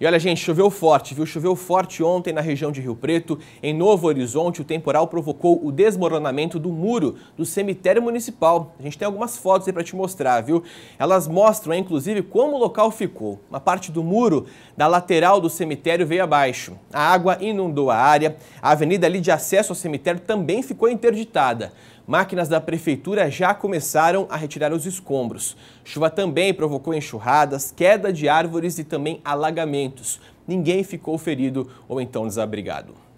E olha, gente, choveu forte, viu? Choveu forte ontem na região de Rio Preto. Em Novo Horizonte, o temporal provocou o desmoronamento do muro do cemitério municipal. A gente tem algumas fotos aí para te mostrar, viu? Elas mostram, inclusive, como o local ficou. Uma parte do muro da lateral do cemitério veio abaixo. A água inundou a área. A avenida ali de acesso ao cemitério também ficou interditada. Máquinas da prefeitura já começaram a retirar os escombros. Chuva também provocou enxurradas, queda de árvores e também alagamentos. Ninguém ficou ferido ou então desabrigado.